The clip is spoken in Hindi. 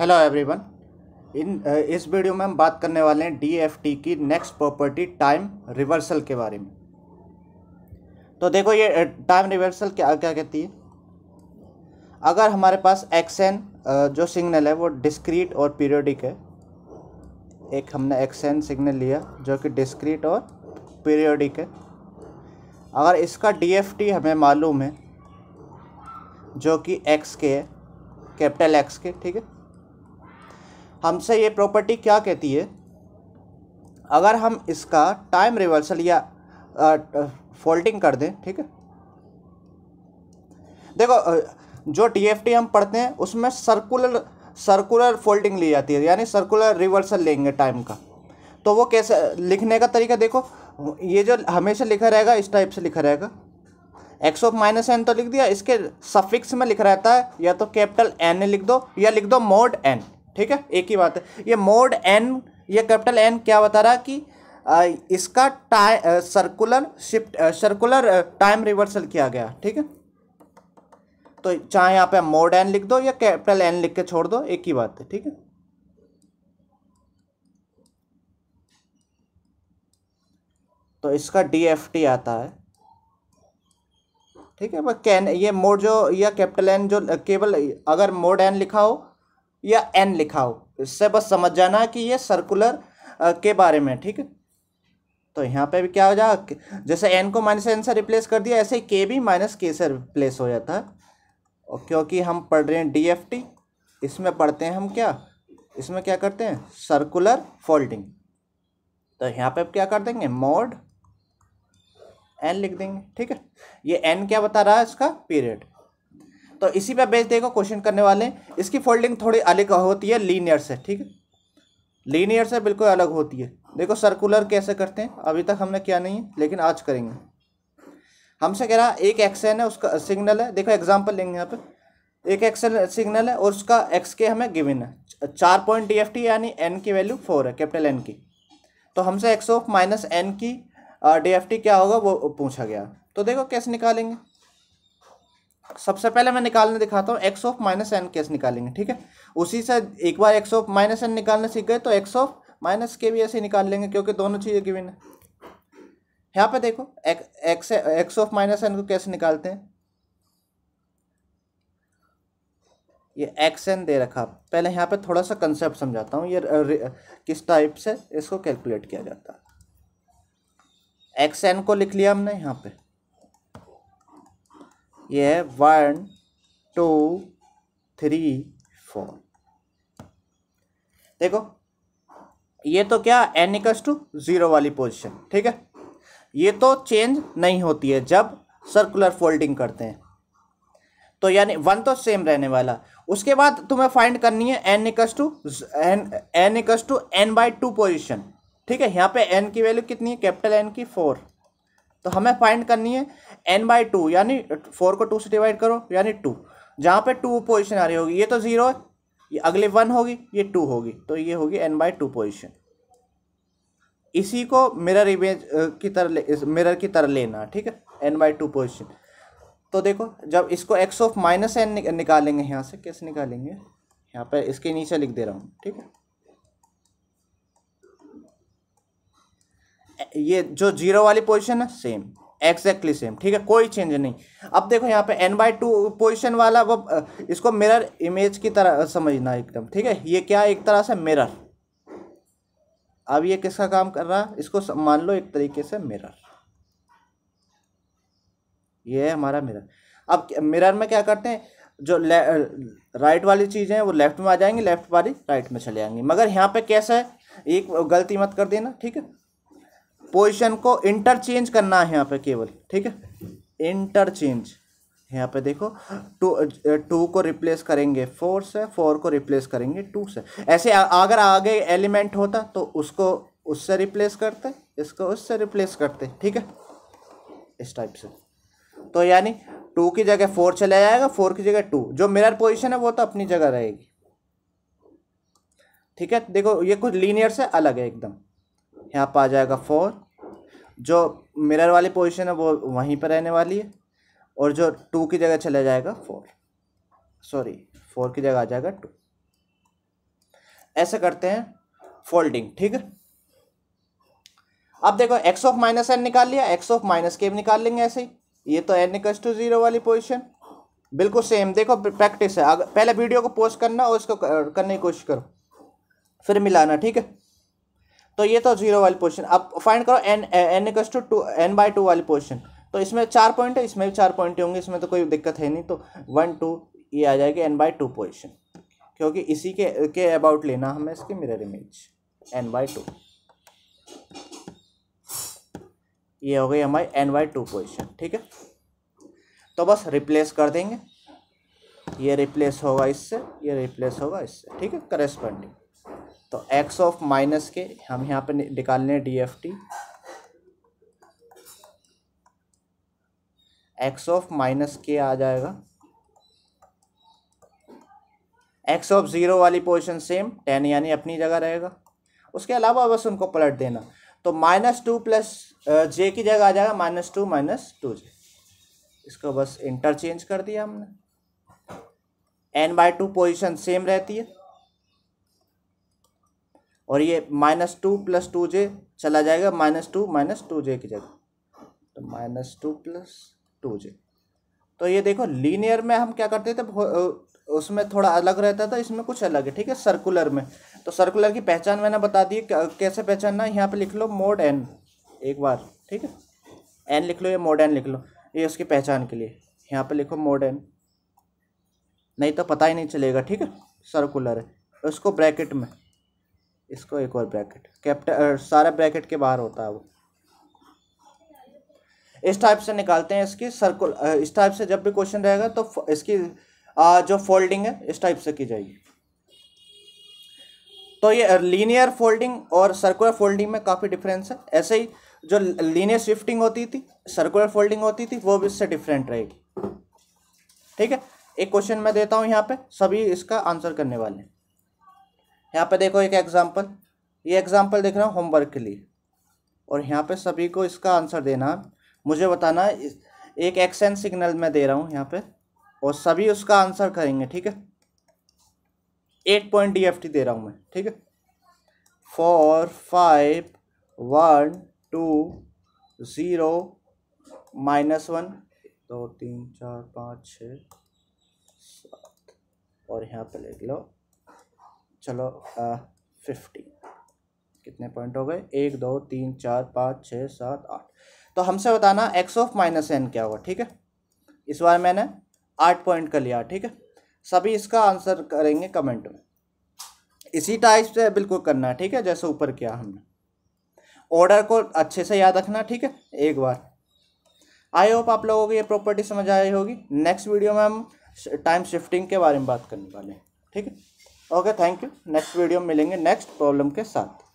हेलो एवरीवन इन इस वीडियो में हम बात करने वाले हैं डीएफटी की नेक्स्ट प्रॉपर्टी टाइम रिवर्सल के बारे में तो देखो ये टाइम uh, रिवर्सल क्या क्या कहती है अगर हमारे पास एक्स एन uh, जो सिग्नल है वो डिस्क्रीट और पीरियोडिक है एक हमने एक्स एन सिग्नल लिया जो कि डिस्क्रीट और पीरियोडिक है अगर इसका डी हमें मालूम है जो कि एक्स के है कैपिटल एक्स के ठीक है हमसे ये प्रॉपर्टी क्या कहती है अगर हम इसका टाइम रिवर्सल या फोल्डिंग कर दें ठीक है देखो जो टीएफटी हम पढ़ते हैं उसमें सर्कुलर सर्कुलर फोल्डिंग ली जाती है यानी सर्कुलर रिवर्सल लेंगे टाइम का तो वो कैसे लिखने का तरीका देखो ये जो हमेशा लिखा रहेगा इस टाइप से लिखा रहेगा एक्स ऑफ माइनस एन तो लिख दिया इसके सफिक्स में लिखा रहता है या तो कैपिटल एन लिख दो या लिख दो मोड एन ठीक है एक ही बात है ये मोड एन ये कैपिटल एन क्या बता रहा है कि आ, इसका time circular shift circular time reversal किया गया ठीक है तो चाहे यहाँ पे मोड एन लिख दो या कैपिटल एन लिख के छोड़ दो एक ही बात है ठीक है तो इसका डी एफ टी आता है ठीक है कैन ये मोड जो या कैपिटल एन जो केवल अगर मोड एन लिखा हो या एन लिखा हो इससे बस समझ जाना कि ये सर्कुलर के बारे में ठीक है तो यहाँ पे भी क्या हो जाएगा जैसे एन को माइनस एन से रिप्लेस कर दिया ऐसे ही के भी माइनस के से रिप्लेस हो जाता है और क्योंकि हम पढ़ रहे हैं डी एफ टी इसमें पढ़ते हैं हम क्या इसमें क्या करते हैं सर्कुलर फोल्डिंग तो यहाँ पे क्या कर देंगे मोड एन लिख देंगे ठीक है ये एन क्या बता रहा है इसका पीरियड तो इसी पे बेच देगा क्वेश्चन करने वाले इसकी फोल्डिंग थोड़ी अलग होती है लीनियर से ठीक है लीनियर से बिल्कुल अलग होती है देखो सर्कुलर कैसे करते हैं अभी तक हमने किया नहीं है लेकिन आज करेंगे हमसे कह रहा एक एक्सन है उसका सिग्नल है देखो एग्जाम्पल लेंगे यहाँ पे एक एक्सन सिग्नल है और उसका एक्स के हमें गिविन है चार पॉइंट डी एफ टी यानी एन की वैल्यू फोर है कैपिटल एन की तो हमसे एक्स ऑफ माइनस एन की डी एफ टी क्या होगा वो पूछा गया तो देखो कैसे निकालेंगे सबसे पहले मैं निकालने दिखाता हूँ X of minus N case निकालेंगे ठीक है उसी से एक बार एक्स ऑफ माइनस एन निकालने सीख गए तो एक्स ऑफ माइनस के भी ऐसे ही निकाल लेंगे क्योंकि दोनों चीज़ें गिवन है यहाँ पे देखो X X of minus N को कैसे निकालते हैं ये एक्स एन दे रखा पहले यहाँ पे थोड़ा सा कंसेप्ट समझाता हूँ ये किस टाइप से इसको कैलकुलेट किया जाता है एक्स एन को लिख लिया हमने यहाँ पे ये है वन टू थ्री फोर देखो ये तो क्या एन इक्स टू जीरो वाली पोजीशन ठीक है ये तो चेंज नहीं होती है जब सर्कुलर फोल्डिंग करते हैं तो यानी वन तो सेम रहने वाला उसके बाद तुम्हें फाइंड करनी है N equals two N N equals two N by two position ठीक है यहाँ पे एन की वैल्यू कितनी है कैपिटल एन की फोर तो हमें फाइंड करनी है एन बाई टू यानी फोर को टू से डिवाइड करो यानी टू जहाँ पे टू पोजिशन आ रही होगी ये तो ज़ीरो है ये अगले वन होगी ये टू होगी तो ये होगी एन बाई टू पोजिशन इसी को मिरर इमेज की तरह मिरर की तरह लेना ठीक है एन बाई टू पोजिशन तो देखो जब इसको एक्स ऑफ माइनस एन निकालेंगे यहाँ से कैसे निकालेंगे यहाँ पर इसके नीचे लिख दे रहा हूँ ठीक है ये जो जीरो वाली पोजिशन है सेम एक्जैक्टली सेम ठीक है कोई चेंज नहीं अब देखो यहाँ पे एन बाई टू पोजिशन वाला वो इसको मिरर इमेज की तरह समझना एकदम ठीक है ये क्या एक तरह से मिरर अब ये किसका काम कर रहा है इसको मान लो एक तरीके से मिरर ये है हमारा मिरर अब मिरर में क्या करते हैं जो राइट वाली चीज़ें हैं वो लेफ्ट में आ जाएंगी लेफ्ट वाली राइट में चले जाएंगी मगर यहाँ पे कैसा है एक गलती मत कर देना ठीक है पोजिशन को इंटरचेंज करना है यहाँ पे केवल ठीक है इंटरचेंज यहाँ पे देखो टू टू को रिप्लेस करेंगे फोर से फोर को रिप्लेस करेंगे टू से ऐसे अगर आगे एलिमेंट होता तो उसको उससे रिप्लेस करते इसको उससे रिप्लेस करते ठीक है इस टाइप से तो यानी टू की जगह फोर चला जाएगा फोर की जगह टू जो मिरर पोजीशन है वो तो अपनी जगह रहेगी ठीक है देखो ये कुछ लीनियर से अलग है एकदम यहाँ पर आ जाएगा फोर जो मिरर वाली पोजीशन है वो वहीं पर रहने वाली है और जो टू की जगह चला जाएगा फोर सॉरी फोर की जगह आ जाएगा टू ऐसा करते हैं फोल्डिंग ठीक है अब देखो एक्स ऑफ माइनस एन निकाल लिया एक्स ऑफ माइनस के भी निकाल लेंगे ऐसे ही ये तो एन इक्स टू जीरो वाली पोजीशन बिल्कुल सेम देखो प्रैक्टिस है अगर पहले वीडियो को पोस्ट करना और इसको करने की कोशिश करो फिर मिलाना ठीक है तो ये तो जीरो वाली पोजिशन अब फाइंड करो N N equals two two N by two वाली पोजिशन तो इसमें चार पॉइंट है इसमें भी चार पॉइंट होंगे इसमें तो कोई दिक्कत है नहीं तो वन टू ये आ जाएगी एन बाई टू पोजिशन क्योंकि इसी के के अबाउट लेना हमें इसकी mirror image N by two ये हो गई हमारी एन बाई टू पोजिशन ठीक है तो बस रिप्लेस कर देंगे ये रिप्लेस होगा इससे ये रिप्लेस होगा इससे ठीक है करेस्पॉन्डिंग तो एक्स ऑफ माइनस के हम यहाँ पे निकाल लें D F T X of minus के आ जाएगा एक्स ऑफ ज़ीरो वाली पोजिशन सेम टेन यानी अपनी जगह रहेगा उसके अलावा बस उनको पलट देना तो माइनस टू प्लस जे की जगह आ जाएगा minus two minus two J इसको बस इंटरचेंज कर दिया हमने N by two position same रहती है और ये minus two plus two J चला जाएगा minus two minus two J की जगह तो minus two plus two J तो ये देखो लीनियर में हम क्या करते थे उसमें थोड़ा अलग रहता था इसमें कुछ अलग है ठीक है सर्कुलर में तो सर्कुलर की पहचान मैंने बता दी कैसे पहचानना है यहाँ पर लिख लो मोड एन एक बार ठीक है एन लिख लो या मोड एन लिख लो ये उसकी पहचान के लिए यहाँ पर लिखो मोड एन नहीं तो पता ही नहीं चलेगा ठीक है सर्कुलर है उसको ब्रैकेट में इसको एक और ब्रैकेट कैप्टन सारा ब्रैकेट के बाहर होता है वो इस टाइप से निकालते हैं इसकी सर्कुल इस टाइप से जब भी क्वेश्चन रहेगा तो इसकी आ, जो फोल्डिंग है इस टाइप से की जाएगी तो ये लीनियर फोल्डिंग और सर्कुलर फोल्डिंग में काफ़ी डिफरेंस है ऐसे ही जो लीनियर शिफ्टिंग होती थी सर्कुलर फोल्डिंग होती थी वो भी इससे डिफरेंट रहेगी ठीक है एक क्वेश्चन मैं देता हूँ यहाँ पे सभी इसका आंसर करने वाले हैं यहाँ पे देखो एक एग्जाम्पल ये एग्जाम्पल देख रहा हूँ होमवर्क के लिए और यहाँ पे सभी को इसका आंसर देना मुझे बताना एक एक्सेंस सिग्नल मैं दे रहा हूँ यहाँ पे और सभी उसका आंसर करेंगे ठीक है eight point D F T दे रहा हूँ मैं ठीक है four five one two zero minus one दो तीन चार पाँच छ सात और यहाँ पे लिख लो चलो फिफ्टी कितने पॉइंट हो गए एक दो तीन चार पाँच छः सात आठ तो हमसे बताना एक्स ऑफ माइनस एन क्या होगा ठीक है इस बार मैंने आठ पॉइंट का लिया ठीक है सभी इसका आंसर करेंगे कमेंट में इसी टाइप से बिल्कुल करना है ठीक है जैसे ऊपर किया हमने ऑर्डर को अच्छे से याद रखना ठीक है एक बार आई होप आप लोगों को ये प्रॉपर्टी समझ आई होगी नेक्स्ट वीडियो में हम टाइम शिफ्टिंग के बारे में बात करने वाले हैं ठीक है okay thank you next video में मिलेंगे नेक्स्ट प्रॉब्लम के साथ